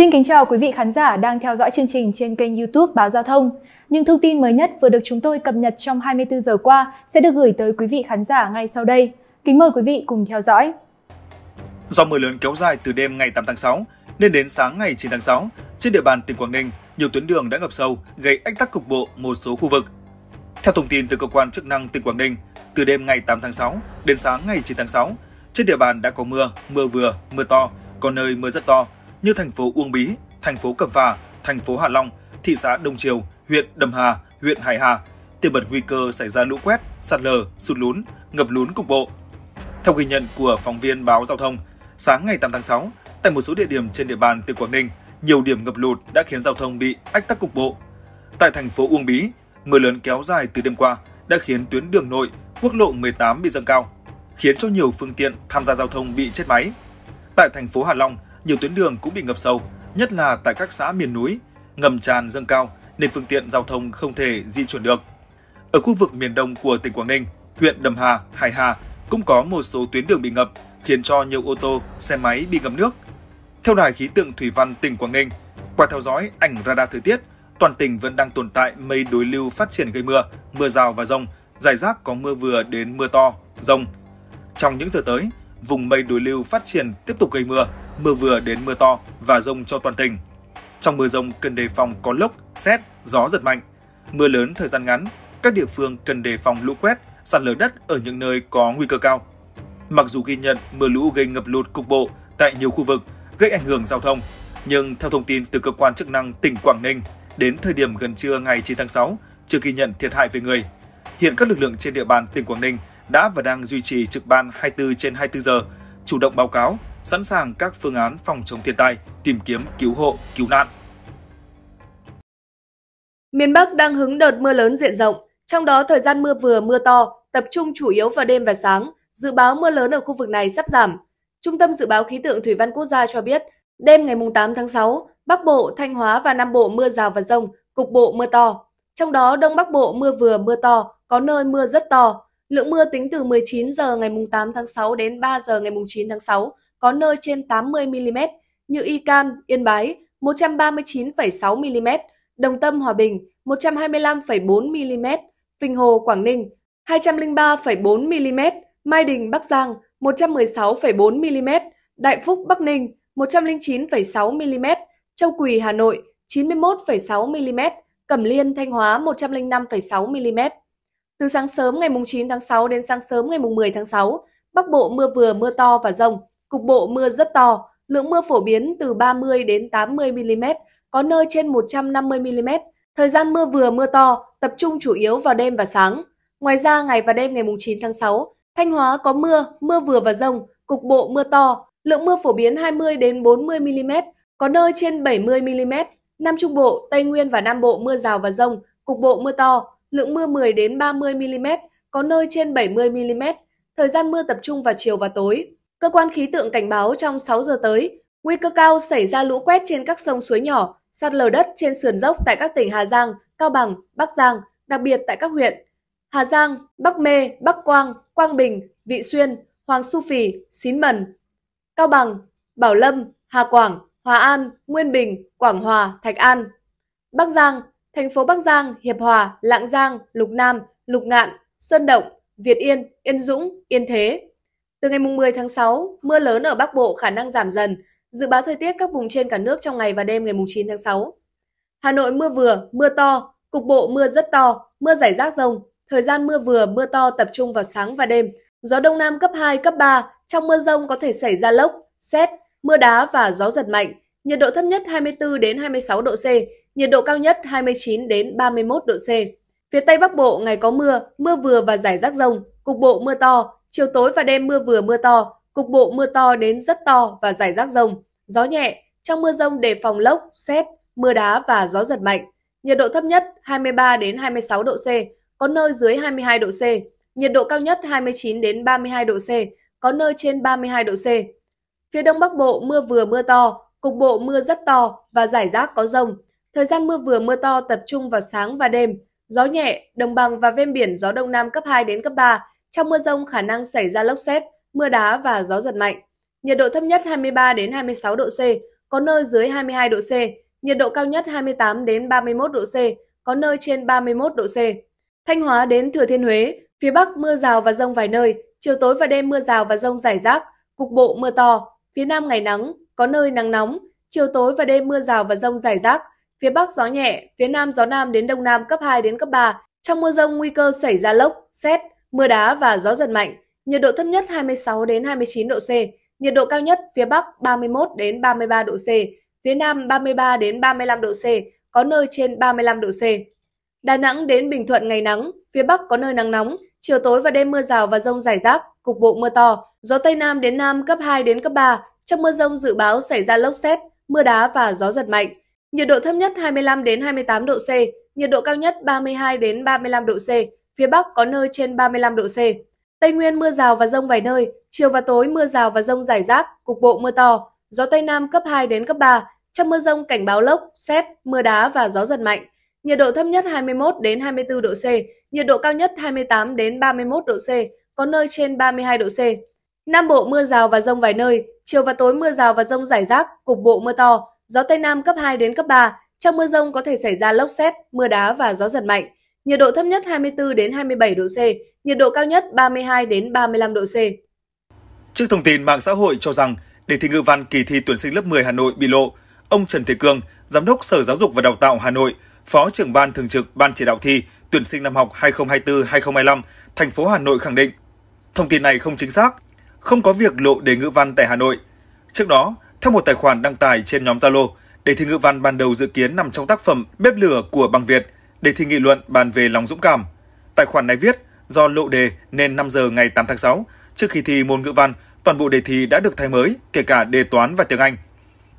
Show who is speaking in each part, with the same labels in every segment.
Speaker 1: Xin kính chào quý vị khán giả đang theo dõi chương trình trên kênh YouTube Báo Giao thông. Những thông tin mới nhất vừa được chúng tôi cập nhật trong 24 giờ qua sẽ được gửi tới quý vị khán giả ngay sau đây. Kính mời quý vị cùng theo dõi.
Speaker 2: Do mưa lớn kéo dài từ đêm ngày 8 tháng 6 nên đến sáng ngày 9 tháng 6, trên địa bàn tỉnh Quảng Ninh, nhiều tuyến đường đã ngập sâu, gây ách tắc cục bộ một số khu vực. Theo thông tin từ cơ quan chức năng tỉnh Quảng Ninh, từ đêm ngày 8 tháng 6 đến sáng ngày 9 tháng 6, trên địa bàn đã có mưa, mưa vừa, mưa to, có nơi mưa rất to, như thành phố Uông Bí, thành phố Cẩm Phả, thành phố Hạ Long, thị xã Đông Triều, huyện Đầm Hà, huyện Hải Hà, tiềm ẩn nguy cơ xảy ra lũ quét, sạt lở, sụt lún, ngập lún cục bộ. Theo ghi nhận của phóng viên báo giao thông, sáng ngày 8 tháng 6, tại một số địa điểm trên địa bàn tỉnh Quảng Ninh, nhiều điểm ngập lụt đã khiến giao thông bị ách tắc cục bộ. Tại thành phố Uông Bí, mưa lớn kéo dài từ đêm qua đã khiến tuyến đường nội, quốc lộ 18 bị dâng cao, khiến cho nhiều phương tiện tham gia giao thông bị chết máy. Tại thành phố Hà Long, nhiều tuyến đường cũng bị ngập sâu, nhất là tại các xã miền núi, ngầm tràn dâng cao nên phương tiện giao thông không thể di chuyển được. Ở khu vực miền đông của tỉnh Quảng Ninh, huyện Đầm Hà, Hải Hà cũng có một số tuyến đường bị ngập, khiến cho nhiều ô tô, xe máy bị ngập nước. Theo Đài khí tượng thủy văn tỉnh Quảng Ninh, qua theo dõi ảnh radar thời tiết, toàn tỉnh vẫn đang tồn tại mây đối lưu phát triển gây mưa, mưa rào và rông, rải rác có mưa vừa đến mưa to, rông. Trong những giờ tới, vùng mây đối lưu phát triển tiếp tục gây mưa, mưa vừa đến mưa to và rông cho toàn tỉnh. Trong mưa rông cần đề phòng có lốc, xét, gió giật mạnh. Mưa lớn thời gian ngắn, các địa phương cần đề phòng lũ quét, sạt lở đất ở những nơi có nguy cơ cao. Mặc dù ghi nhận mưa lũ gây ngập lụt cục bộ tại nhiều khu vực, gây ảnh hưởng giao thông, nhưng theo thông tin từ cơ quan chức năng tỉnh Quảng Ninh, đến thời điểm gần trưa ngày 9 tháng 6 chưa ghi nhận thiệt hại về người. Hiện các lực lượng trên địa bàn tỉnh Quảng Ninh đã và đang duy trì trực ban 24 trên 24 giờ, chủ động báo cáo, sẵn sàng các phương án phòng chống thiên tai, tìm kiếm, cứu hộ, cứu nạn.
Speaker 1: Miền Bắc đang hứng đợt mưa lớn diện rộng, trong đó thời gian mưa vừa mưa to tập trung chủ yếu vào đêm và sáng. Dự báo mưa lớn ở khu vực này sắp giảm. Trung tâm Dự báo Khí tượng Thủy văn Quốc gia cho biết, đêm ngày 8 tháng 6, Bắc Bộ, Thanh Hóa và Nam Bộ mưa rào và rông, cục bộ mưa to. Trong đó, Đông Bắc Bộ mưa vừa mưa to, có nơi mưa rất to. Lượng mưa tính từ 19 giờ ngày 8 tháng 6 đến 3 giờ ngày 9 tháng 6, có nơi trên 80 mm như Y Can, Yên Bái 139,6 mm, Đồng Tâm Hòa Bình 125,4 mm, Phình Hồ Quảng Ninh 203,4 mm, Mai Đình Bắc Giang 116,4 mm, Đại Phúc Bắc Ninh 109,6 mm, Châu Quỳ Hà Nội 91,6 mm, Cẩm Liên Thanh Hóa 105,6 mm. Từ sáng sớm ngày 9 tháng 6 đến sáng sớm ngày 10 tháng 6, Bắc Bộ mưa vừa mưa to và rông, Cục bộ mưa rất to, lượng mưa phổ biến từ 30 đến 80 mm, có nơi trên 150 mm. Thời gian mưa vừa mưa to, tập trung chủ yếu vào đêm và sáng. Ngoài ra, ngày và đêm ngày 9 tháng 6, Thanh Hóa có mưa, mưa vừa và rông, cục bộ mưa to, lượng mưa phổ biến 20 đến 40 mm, có nơi trên 70 mm. Nam Trung Bộ, Tây Nguyên và Nam Bộ mưa rào và rông, cục bộ mưa to, lượng mưa 10 đến 30 mm, có nơi trên 70 mm. Thời gian mưa tập trung vào chiều và tối. Cơ quan khí tượng cảnh báo trong 6 giờ tới, nguy cơ cao xảy ra lũ quét trên các sông suối nhỏ, sạt lở đất trên sườn dốc tại các tỉnh Hà Giang, Cao Bằng, Bắc Giang, đặc biệt tại các huyện Hà Giang, Bắc Mê, Bắc Quang, Quang Bình, Vị Xuyên, Hoàng Su Phì, Xín Mần, Cao Bằng, Bảo Lâm, Hà Quảng, Hòa An, Nguyên Bình, Quảng Hòa, Thạch An. Bắc Giang, thành phố Bắc Giang, Hiệp Hòa, Lạng Giang, Lục Nam, Lục Ngạn, Sơn Động, Việt Yên, Yên Dũng, Yên Thế, từ ngày 10 tháng 6, mưa lớn ở Bắc Bộ khả năng giảm dần, dự báo thời tiết các vùng trên cả nước trong ngày và đêm ngày 9 tháng 6. Hà Nội mưa vừa, mưa to, cục bộ mưa rất to, mưa rải rác rông, thời gian mưa vừa, mưa to tập trung vào sáng và đêm, gió Đông Nam cấp 2, cấp 3, trong mưa rông có thể xảy ra lốc, xét, mưa đá và gió giật mạnh, nhiệt độ thấp nhất 24 đến 26 độ C, nhiệt độ cao nhất 29 đến 31 độ C. Phía Tây Bắc Bộ ngày có mưa, mưa vừa và rải rác rông, cục bộ mưa to, Chiều tối và đêm mưa vừa mưa to, cục bộ mưa to đến rất to và rải rác rông, gió nhẹ. Trong mưa rông đề phòng lốc, xét, mưa đá và gió giật mạnh. Nhiệt độ thấp nhất 23 đến 26 độ C, có nơi dưới 22 độ C. Nhiệt độ cao nhất 29 đến 32 độ C, có nơi trên 32 độ C. Phía Đông Bắc Bộ mưa vừa mưa to, cục bộ mưa rất to và rải rác có rông. Thời gian mưa vừa mưa to tập trung vào sáng và đêm. Gió nhẹ, đồng bằng và ven biển gió đông nam cấp 2 đến cấp 3, trong mưa rông khả năng xảy ra lốc xét, mưa đá và gió giật mạnh. Nhiệt độ thấp nhất 23 đến 26 độ C, có nơi dưới 22 độ C, nhiệt độ cao nhất 28 đến 31 độ C, có nơi trên 31 độ C. Thanh Hóa đến Thừa Thiên Huế, phía Bắc mưa rào và rông vài nơi, chiều tối và đêm mưa rào và rông rải rác, cục bộ mưa to, phía Nam ngày nắng, có nơi nắng nóng, chiều tối và đêm mưa rào và rông rải rác, phía Bắc gió nhẹ, phía Nam gió Nam đến Đông Nam cấp 2 đến cấp 3, trong mưa rông nguy cơ xảy ra lốc, xét, mưa đá và gió giật mạnh, nhiệt độ thấp nhất 26 đến 29 độ C, nhiệt độ cao nhất phía Bắc 31 đến 33 độ C, phía Nam 33 đến 35 độ C, có nơi trên 35 độ C. Đà Nẵng đến Bình Thuận ngày nắng, phía Bắc có nơi nắng nóng, chiều tối và đêm mưa rào và rông rải rác, cục bộ mưa to, gió Tây Nam đến Nam cấp 2 đến cấp 3, trong mưa rông dự báo xảy ra lốc xét, mưa đá và gió giật mạnh. Nhiệt độ thấp nhất 25 đến 28 độ C, nhiệt độ cao nhất 32 đến 35 độ C, phía Bắc có nơi trên 35 độ C. Tây Nguyên mưa rào và rông vài nơi, chiều và tối mưa rào và rông rải rác, cục bộ mưa to, gió Tây Nam cấp 2 đến cấp 3, trong mưa rông cảnh báo lốc, xét, mưa đá và gió giật mạnh. Nhiệt độ thấp nhất 21 đến 24 độ C, nhiệt độ cao nhất 28 đến 31 độ C, có nơi trên 32 độ C. Nam Bộ mưa rào và rông vài nơi, chiều và tối mưa rào và rông rải rác, cục bộ mưa to, gió Tây Nam cấp 2 đến cấp 3, trong mưa rông có thể xảy ra lốc xét, mưa đá và gió giật mạnh nhiệt độ thấp nhất 24 đến 27 độ C, nhiệt độ cao nhất 32 đến 35 độ C.
Speaker 2: Trước thông tin mạng xã hội cho rằng đề thi ngữ văn kỳ thi tuyển sinh lớp 10 Hà Nội bị lộ, ông Trần Thế Cương, Giám đốc Sở Giáo dục và Đào tạo Hà Nội, Phó trưởng ban thường trực Ban chỉ đạo thi tuyển sinh năm học 2024-2025, thành phố Hà Nội khẳng định, thông tin này không chính xác, không có việc lộ đề ngữ văn tại Hà Nội. Trước đó, theo một tài khoản đăng tải trên nhóm Zalo, đề thi ngữ văn ban đầu dự kiến nằm trong tác phẩm Bếp lửa của Bằng Việt – Đề thi nghị luận bàn về lòng dũng cảm. Tài khoản này viết, do lộ đề nên 5 giờ ngày 8 tháng 6, trước khi thi môn ngữ văn, toàn bộ đề thi đã được thay mới, kể cả đề toán và tiếng Anh.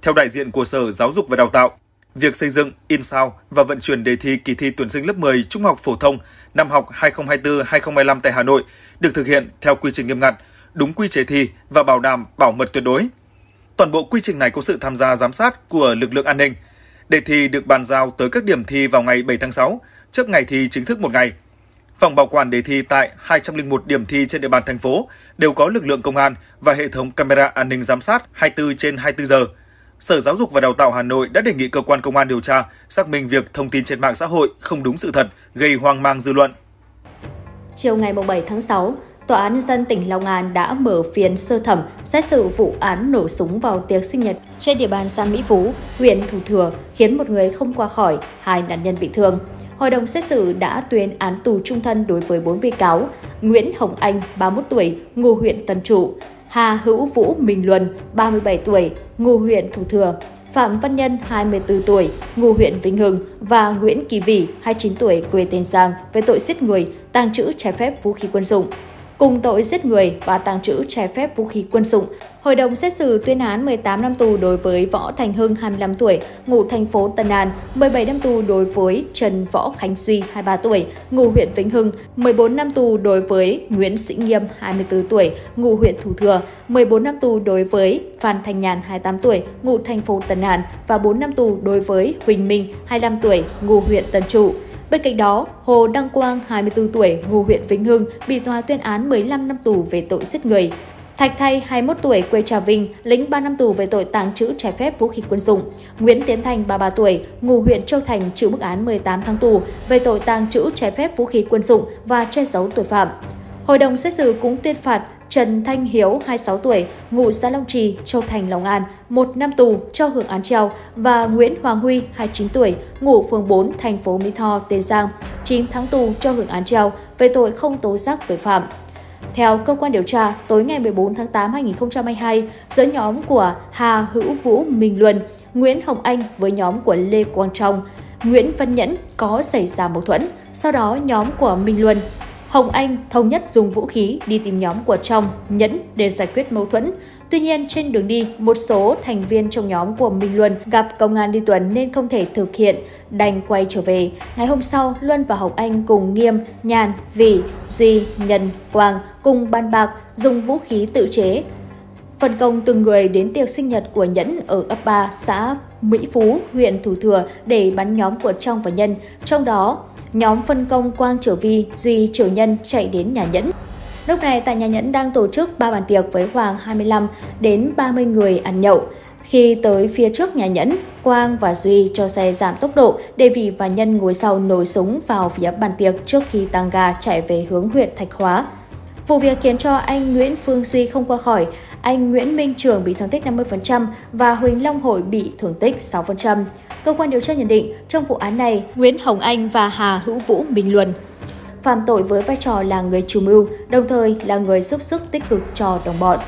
Speaker 2: Theo đại diện của Sở Giáo dục và Đào tạo, việc xây dựng, in sao và vận chuyển đề thi kỳ thi tuyển sinh lớp 10 trung học phổ thông năm học 2024-2025 tại Hà Nội được thực hiện theo quy trình nghiêm ngặt, đúng quy chế thi và bảo đảm bảo mật tuyệt đối. Toàn bộ quy trình này có sự tham gia giám sát của lực lượng an ninh – Đề thi được bàn giao tới các điểm thi vào ngày 7 tháng 6, trước ngày thi chính thức một ngày. Phòng bảo quản đề thi tại 201 điểm thi trên địa bàn thành phố đều có lực lượng công an và hệ thống camera an ninh giám sát 24 trên 24 giờ. Sở Giáo dục và Đào tạo Hà Nội đã đề nghị cơ quan công an điều tra, xác minh việc thông tin trên mạng xã hội không đúng sự thật, gây hoang mang dư luận.
Speaker 3: Chiều ngày 7 tháng 6, Tòa án Nhân dân tỉnh Long An đã mở phiên sơ thẩm xét xử vụ án nổ súng vào tiệc sinh nhật trên địa bàn xã Mỹ Phú, huyện Thủ Thừa, khiến một người không qua khỏi, hai nạn nhân bị thương. Hội đồng xét xử đã tuyên án tù trung thân đối với 4 bị cáo Nguyễn Hồng Anh, 31 tuổi, ngụ huyện Tân Trụ, Hà Hữu Vũ Minh Luân, 37 tuổi, ngụ huyện Thủ Thừa, Phạm Văn Nhân, 24 tuổi, ngụ huyện Vĩnh Hưng và Nguyễn Kỳ Vĩ, 29 tuổi, quê Tiền Giang về tội giết người, tàng trữ trái phép vũ khí quân dụng cùng tội giết người và tàng trữ trái phép vũ khí quân dụng. Hội đồng xét xử tuyên án 18 năm tù đối với Võ Thành Hưng 25 tuổi, ngụ thành phố Tân An, 17 năm tù đối với Trần Võ Khánh Duy 23 tuổi, ngụ huyện Vĩnh Hưng, 14 năm tù đối với Nguyễn Sĩ Nghiêm 24 tuổi, ngụ huyện Thủ Thừa, 14 năm tù đối với Phan thành Nhàn 28 tuổi, ngụ thành phố Tân An và 4 năm tù đối với Huỳnh Minh 25 tuổi, ngụ huyện Tân Trụ. Bên cạnh đó, Hồ Đăng Quang, 24 tuổi, ngụ huyện Vĩnh Hưng, bị tòa tuyên án 15 năm tù về tội giết người. Thạch Thay, 21 tuổi, quê Trà Vinh, lĩnh 3 năm tù về tội tàng trữ trái phép vũ khí quân dụng. Nguyễn Tiến Thành, 33 tuổi, ngụ huyện Châu Thành, chịu mức án 18 tháng tù về tội tàng trữ trái phép vũ khí quân dụng và che giấu tội phạm. Hội đồng xét xử cũng tuyên phạt Trần Thanh Hiếu, 26 tuổi, ngụ xã Long Trì, Châu Thành, Long An, 1 năm tù cho hưởng án treo và Nguyễn Hoàng Huy, 29 tuổi, ngụ phường 4, thành phố Mỹ Tho, Tiền Giang, 9 tháng tù cho hưởng án treo về tội không tố giác tội phạm. Theo cơ quan điều tra, tối ngày 14 tháng 8 2022, giữa nhóm của Hà Hữu Vũ Minh Luân, Nguyễn Hồng Anh với nhóm của Lê Quang Trong, Nguyễn Văn Nhẫn có xảy ra mâu thuẫn. Sau đó, nhóm của Minh Luân Hồng Anh thống nhất dùng vũ khí đi tìm nhóm của Trong, Nhẫn để giải quyết mâu thuẫn. Tuy nhiên, trên đường đi, một số thành viên trong nhóm của Minh Luân gặp công an đi tuần nên không thể thực hiện, đành quay trở về. Ngày hôm sau, Luân và Hồng Anh cùng Nghiêm, Nhàn, Vĩ, Duy, Nhân, Quang cùng bàn bạc dùng vũ khí tự chế. Phân công từng người đến tiệc sinh nhật của Nhẫn ở ấp 3 xã Mỹ Phú, huyện Thủ Thừa để bắn nhóm của Trong và Nhân, trong đó nhóm phân công Quang Triều Vi, Duy Triều Nhân chạy đến nhà Nhẫn. Lúc này tại nhà Nhẫn đang tổ chức ba bàn tiệc với khoảng 25 đến 30 người ăn nhậu. Khi tới phía trước nhà Nhẫn, Quang và Duy cho xe giảm tốc độ để vì và Nhân ngồi sau nổ súng vào phía bàn tiệc trước khi tăng ga chạy về hướng huyện Thạch Hóa. Vụ việc khiến cho anh Nguyễn Phương Duy không qua khỏi, anh Nguyễn Minh Trường bị thương tích 50% và Huỳnh Long Hội bị thương tích 6%. Cơ quan điều tra nhận định trong vụ án này, Nguyễn Hồng Anh và Hà Hữu Vũ bình luận phạm tội với vai trò là người chủ mưu, đồng thời là người giúp sức tích cực cho đồng bọn.